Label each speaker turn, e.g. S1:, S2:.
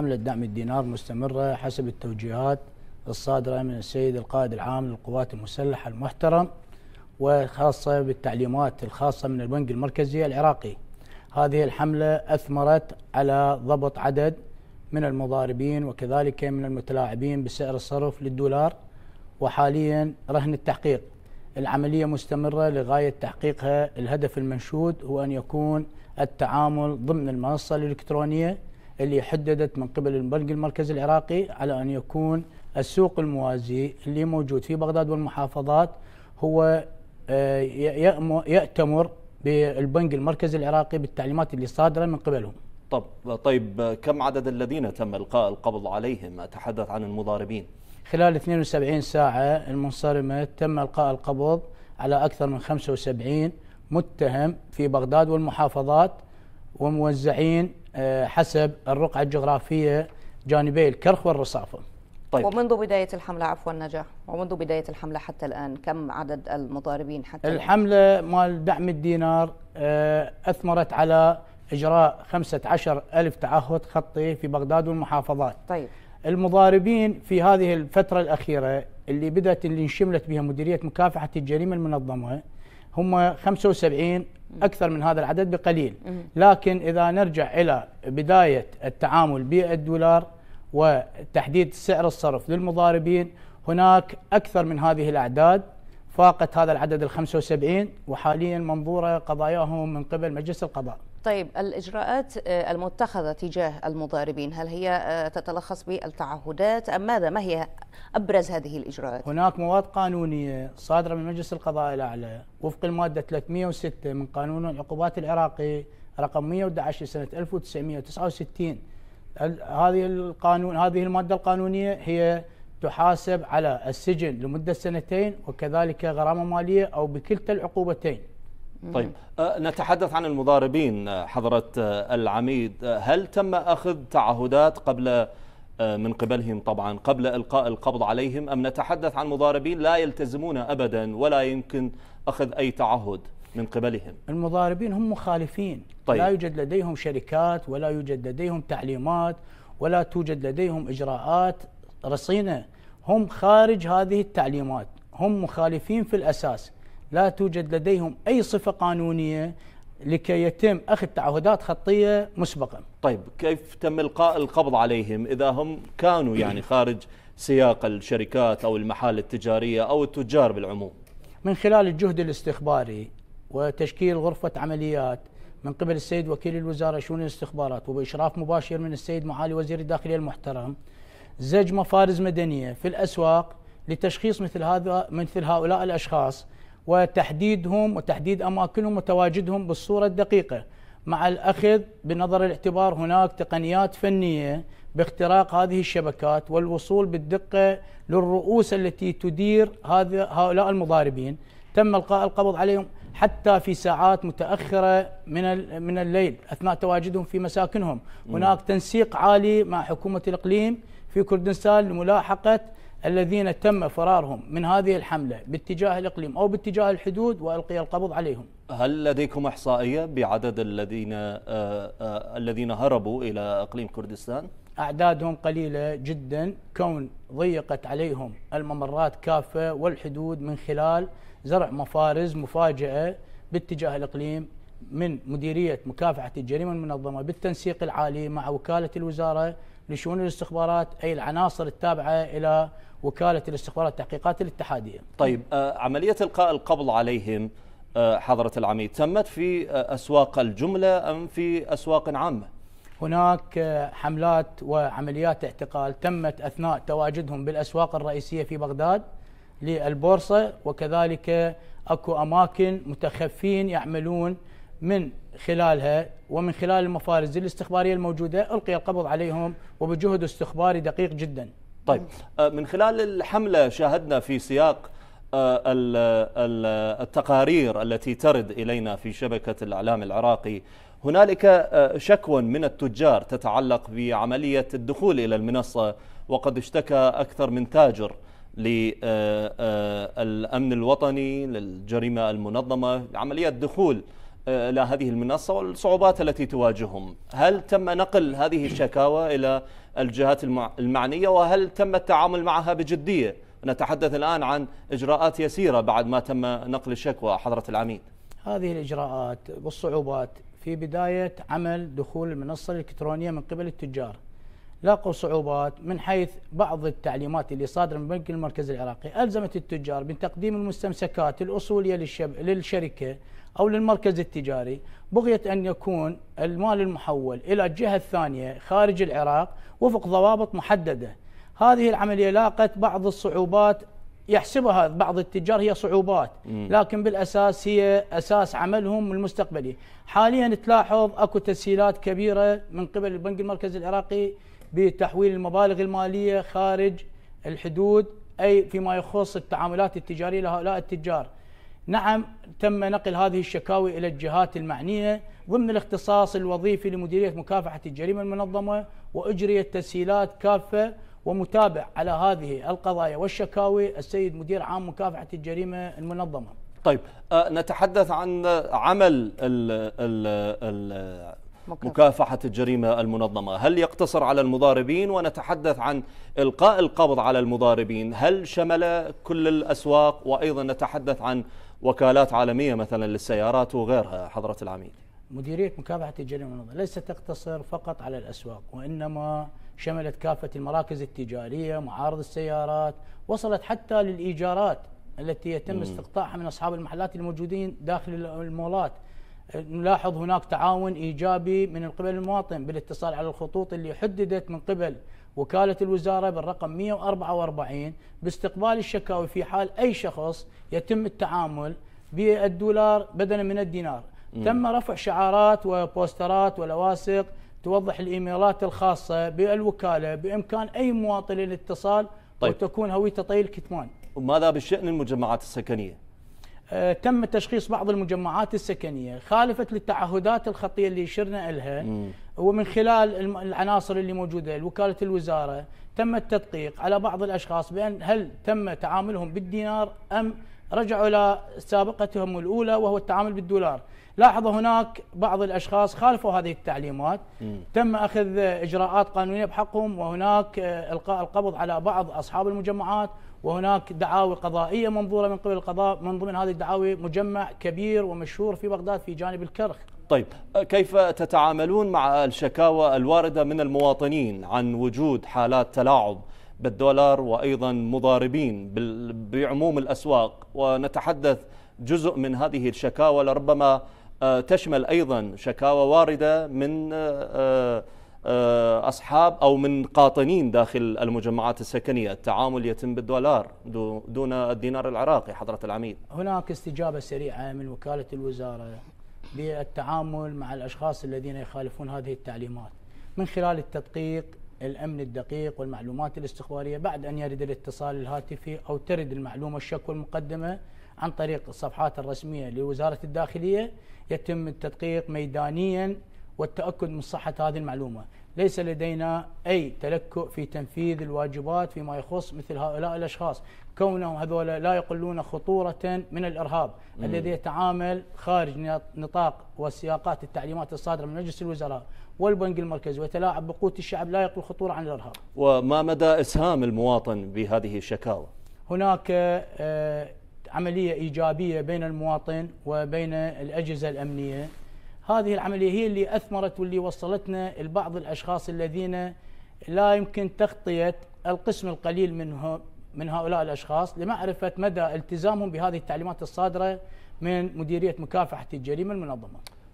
S1: حملة دعم الدينار مستمرة حسب التوجيهات الصادرة من السيد القائد العام للقوات المسلحة المحترم وخاصة بالتعليمات الخاصة من البنك المركزي العراقي هذه الحملة أثمرت على ضبط عدد من المضاربين وكذلك من المتلاعبين بسعر الصرف للدولار وحاليا رهن التحقيق العملية مستمرة لغاية تحقيقها الهدف المنشود هو أن يكون التعامل ضمن المنصة الإلكترونية اللي حددت من قبل البنك المركزي العراقي على أن يكون السوق الموازي اللي موجود في بغداد والمحافظات هو آه، يأتمر بالبنك المركزي العراقي بالتعليمات اللي صادرة من قبلهم
S2: طب طيب كم عدد الذين تم إلقاء القبض عليهم أتحدث عن المضاربين
S1: خلال 72 ساعة المنصرمة تم إلقاء القبض على أكثر من 75 متهم في بغداد والمحافظات وموزعين آه، حسب الرقعة الجغرافية جانبي الكرخ والرصافة طيب. ومنذ بداية الحملة عفوا نجاح ومنذ بداية الحملة حتى الآن كم عدد المضاربين حتى الحملة مال دعم الدينار آه، أثمرت على إجراء 15 ألف تعهد خطي في بغداد والمحافظات طيب المضاربين في هذه الفترة الأخيرة اللي بدأت اللي انشملت بها مديرية مكافحة الجريمة المنظمة هم 75 أكثر من هذا العدد بقليل لكن إذا نرجع إلى بداية التعامل بالدولار وتحديد سعر الصرف للمضاربين هناك أكثر من هذه الأعداد فاقت هذا العدد ال 75 وحاليا منظورة قضاياهم من قبل مجلس القضاء طيب الإجراءات آه، المتخذة تجاه المضاربين هل هي آه، تتلخص بالتعهدات أم ماذا ما هي أبرز هذه الإجراءات؟ هناك مواد قانونية صادرة من مجلس القضاء الأعلى وفق المادة 306 من قانون العقوبات العراقي رقم 111 لسنة 1969 هذه القانون هذه المادة القانونية هي تحاسب على السجن لمدة سنتين وكذلك غرامة مالية أو بكلتا العقوبتين طيب
S2: آه، نتحدث عن المضاربين آه، حضرة آه، العميد هل تم أخذ تعهدات قبل من قبلهم طبعا قبل إلقاء القبض عليهم أم نتحدث عن مضاربين لا يلتزمون أبدا ولا يمكن أخذ أي تعهد من قبلهم
S1: المضاربين هم مخالفين طيب. لا يوجد لديهم شركات ولا يوجد لديهم تعليمات ولا توجد لديهم إجراءات رصينة هم خارج هذه التعليمات هم مخالفين في الأساس لا توجد لديهم أي صفة قانونية لكي يتم أخذ تعهدات خطية مسبقا
S2: طيب كيف تم إلقاء القبض عليهم إذا هم كانوا يعني خارج سياق الشركات أو المحال التجارية أو التجار بالعموم
S1: من خلال الجهد الاستخباري وتشكيل غرفة عمليات من قبل السيد وكيل الوزارة شؤون الاستخبارات وبإشراف مباشر من السيد معالي وزير الداخلية المحترم زج مفارز مدنية في الأسواق لتشخيص مثل هذا مثل هؤلاء الأشخاص وتحديدهم وتحديد اماكنهم وتواجدهم بالصوره الدقيقه مع الاخذ بنظر الاعتبار هناك تقنيات فنيه باختراق هذه الشبكات والوصول بالدقه للرؤوس التي تدير هذا هؤلاء المضاربين تم القاء القبض عليهم حتى في ساعات متاخره من من الليل اثناء تواجدهم في مساكنهم هناك تنسيق عالي مع حكومه الاقليم في كردستان لملاحقه الذين تم فرارهم من هذه الحملة باتجاه الإقليم أو باتجاه الحدود وألقي القبض عليهم
S2: هل لديكم إحصائية بعدد الذين آه، آه، الذين هربوا إلى إقليم كردستان؟
S1: أعدادهم قليلة جدا كون ضيقت عليهم الممرات كافة والحدود من خلال زرع مفارز مفاجئة باتجاه الإقليم من مديرية مكافحة الجريمة المنظمة بالتنسيق العالي مع وكالة الوزارة لشؤون الاستخبارات أي العناصر التابعة إلى وكالة الاستخبارات التحقيقات الاتحادية
S2: طيب آه، عملية إلقاء القبض عليهم آه، حضرة العميد تمت في آه، أسواق الجملة أم في أسواق عامة؟
S1: هناك حملات وعمليات اعتقال تمت أثناء تواجدهم بالأسواق الرئيسية في بغداد للبورصة وكذلك أكو أماكن متخفين يعملون من خلالها ومن خلال المفارز الاستخباريه الموجوده القي القبض عليهم وبجهد استخباري دقيق جدا.
S2: طيب آه، من خلال الحمله شاهدنا في سياق آه، التقارير التي ترد الينا في شبكه الاعلام العراقي هنالك آه، شكوى من التجار تتعلق بعمليه الدخول الى المنصه وقد اشتكى اكثر من تاجر للامن الوطني للجريمه المنظمه عمليه دخول آه، إلى هذه المنصة والصعوبات التي تواجههم هل تم نقل هذه الشكاوى إلى الجهات المعنية وهل تم التعامل معها بجدية نتحدث الآن عن إجراءات يسيرة بعد ما تم نقل الشكوى حضرة العميد
S1: هذه الإجراءات والصعوبات في بداية عمل دخول المنصة الإلكترونية من قبل التجار لاقوا صعوبات من حيث بعض التعليمات اللي صادرة من البنك المركزي العراقي ألزمت التجار بتقديم المستمسكات الأصولية للشركة أو للمركز التجاري بغية أن يكون المال المحول إلى الجهة الثانية خارج العراق وفق ضوابط محددة هذه العملية لاقت بعض الصعوبات يحسبها بعض التجار هي صعوبات لكن بالاساس هي اساس عملهم المستقبلي حاليا تلاحظ اكو تسهيلات كبيره من قبل البنك المركزي العراقي بتحويل المبالغ الماليه خارج الحدود اي فيما يخص التعاملات التجاريه لهؤلاء التجار نعم تم نقل هذه الشكاوي إلى الجهات المعنية ضمن الاختصاص الوظيفي لمديرية مكافحة الجريمة المنظمة وأجريت تسهيلات كافة ومتابع على هذه القضايا والشكاوي السيد مدير عام مكافحة الجريمة المنظمة
S2: طيب آه، نتحدث عن عمل ال ال ال مكافحة الجريمة المنظمة هل يقتصر على المضاربين ونتحدث عن إلقاء القبض على المضاربين هل شمل كل الأسواق وأيضا نتحدث عن وكالات عالمية مثلا للسيارات وغيرها حضرة العميد
S1: مديرية مكافحة الجريمة المنظمة ليست تقتصر فقط على الأسواق وإنما شملت كافة المراكز التجارية معارض السيارات وصلت حتى للإيجارات التي يتم استقطاعها من أصحاب المحلات الموجودين داخل المولات نلاحظ هناك تعاون ايجابي من قبل المواطن بالاتصال على الخطوط اللي حددت من قبل وكاله الوزاره بالرقم 144 باستقبال الشكاوي في حال اي شخص يتم التعامل بالدولار بدلا من الدينار. مم. تم رفع شعارات وبوسترات ولواسق توضح الايميلات الخاصه بالوكاله بامكان اي مواطن الاتصال طيب. وتكون هويته طي الكتمان.
S2: وماذا بشان
S1: المجمعات السكنيه؟ آه، تم تشخيص بعض المجمعات السكنية خالفت للتعهدات الخطية اللي شرنا إلها ومن خلال العناصر اللي موجودة وكالة الوزارة تم التدقيق على بعض الأشخاص بأن هل تم تعاملهم بالدينار أم رجعوا إلى سابقتهم الأولى وهو التعامل بالدولار لاحظ هناك بعض الاشخاص خالفوا هذه التعليمات م. تم اخذ اجراءات قانونيه بحقهم وهناك آه، القاء القبض على بعض اصحاب المجمعات وهناك دعاوي قضائيه منظوره من قبل القضاء من ضمن هذه الدعاوي مجمع كبير ومشهور في بغداد في جانب الكرخ
S2: طيب آه، كيف تتعاملون مع الشكاوى الوارده من المواطنين عن وجود حالات تلاعب بالدولار وايضا مضاربين بعموم الاسواق ونتحدث جزء من هذه الشكاوى لربما آه، تشمل ايضا شكاوى وارده من آه، آه، اصحاب او من قاطنين داخل المجمعات السكنيه، التعامل يتم بالدولار دون الدينار العراقي حضره العميد.
S1: هناك استجابه سريعه من وكاله الوزاره بالتعامل مع الاشخاص الذين يخالفون هذه التعليمات من خلال التدقيق الامن الدقيق والمعلومات الاستخباريه بعد ان يرد الاتصال الهاتفي او ترد المعلومه الشكوى المقدمه عن طريق الصفحات الرسمية لوزارة الداخلية يتم التدقيق ميدانيا والتأكد من صحة هذه المعلومة ليس لدينا أي تلكؤ في تنفيذ الواجبات فيما يخص مثل هؤلاء الأشخاص كونهم هذول لا يقلون خطورة من الإرهاب مم. الذي يتعامل خارج نطاق وسياقات التعليمات الصادرة من مجلس الوزراء والبنك المركزي ويتلاعب بقوة الشعب لا يقل خطورة عن الإرهاب
S2: وما مدى إسهام المواطن بهذه الشكاوى؟
S1: هناك آه، عملية إيجابية بين المواطن وبين الأجهزة الأمنية هذه العملية هي اللي أثمرت واللي وصلتنا لبعض الأشخاص الذين لا يمكن تغطية القسم القليل منه من هؤلاء الأشخاص لمعرفة مدى التزامهم بهذه التعليمات الصادرة من مديرية مكافحة الجريمة المنظمة